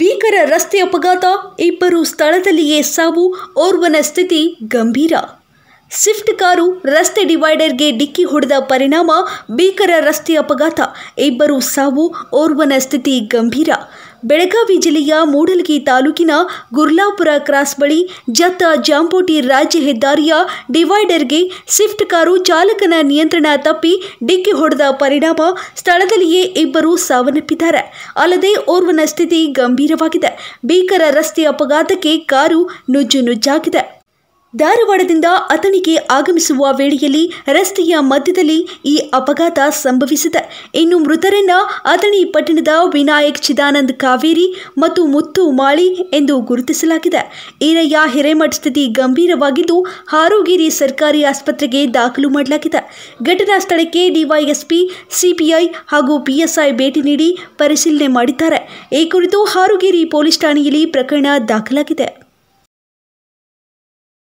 ಭೀಕರ ರಸ್ತೆ ಅಪಘಾತ ಇಬ್ಬರು ಸ್ಥಳದಲ್ಲಿಯೇ ಸಾವು ಓರ್ವನ ಸ್ಥಿತಿ ಗಂಭೀರ ಸ್ವಿಫ್ಟ್ ಕಾರು ರಸ್ತೆ ಡಿವೈಡರ್ಗೆ ಡಿಕ್ಕಿ ಹೊಡೆದ ಪರಿಣಾಮ ಭೀಕರ ರಸ್ತೆ ಅಪಘಾತ ಇಬ್ಬರು ಸಾವು ಓರ್ವನ ಸ್ಥಿತಿ ಗಂಭೀರ ಬೆಳಗಾವಿ ಜಿಲ್ಲೆಯ ಮೂಡಲಗಿ ತಾಲೂಕಿನ ಗುರ್ಲಾಪುರ ಕ್ರಾಸ್ ಬಳಿ ಜತ್ತ ಜಾಂಬೋಟಿ ರಾಜ್ಯ ಹೆದ್ದಾರಿಯ ಡಿವೈಡರ್ಗೆ ಸ್ವಿಫ್ಟ್ ಕಾರು ಚಾಲಕನ ನಿಯಂತ್ರಣ ತಪ್ಪಿ ಡಿಕ್ಕಿ ಹೊಡೆದ ಪರಿಣಾಮ ಸ್ಥಳದಲ್ಲಿಯೇ ಇಬ್ಬರು ಸಾವನ್ನಪ್ಪಿದ್ದಾರೆ ಅಲ್ಲದೆ ಓರ್ವನ ಸ್ಥಿತಿ ಗಂಭೀರವಾಗಿದೆ ಭೀಕರ ರಸ್ತೆ ಅಪಘಾತಕ್ಕೆ ಕಾರು ನುಜ್ಜು ನುಜ್ಜಾಗಿದೆ ಧಾರವಾಡದಿಂದ ಅಥಣಿಗೆ ಆಗಮಿಸುವ ವೇಳೆಯಲ್ಲಿ ರಸ್ತೆಯ ಮಧ್ಯದಲ್ಲಿ ಈ ಅಪಘಾತ ಸಂಭವಿಸಿದೆ ಇನ್ನು ಮೃತರನ್ನ ಅಥಣಿ ಪಟ್ಟಣದ ವಿನಾಯಕ್ ಚಿದಾನಂದ್ ಕಾವೇರಿ ಮತ್ತು ಮುತ್ತು ಮಾಳಿ ಎಂದು ಗುರುತಿಸಲಾಗಿದೆ ಈರಯ್ಯ ಹಿರೇಮಠ ಸ್ಥಿತಿ ಗಂಭೀರವಾಗಿದ್ದು ಹಾರೋಗಿರಿ ಸರ್ಕಾರಿ ಆಸ್ಪತ್ರೆಗೆ ದಾಖಲು ಮಾಡಲಾಗಿದೆ ಘಟನಾ ಸ್ಥಳಕ್ಕೆ ಡಿವೈಎಸ್ಪಿ ಸಿಪಿಐ ಹಾಗೂ ಪಿಎಸ್ಐ ಭೇಟಿ ನೀಡಿ ಪರಿಶೀಲನೆ ಮಾಡಿದ್ದಾರೆ ಈ ಕುರಿತು ಹಾರೋಗಿರಿ ಪೊಲೀಸ್ ಠಾಣೆಯಲ್ಲಿ ಪ್ರಕರಣ ದಾಖಲಾಗಿದೆ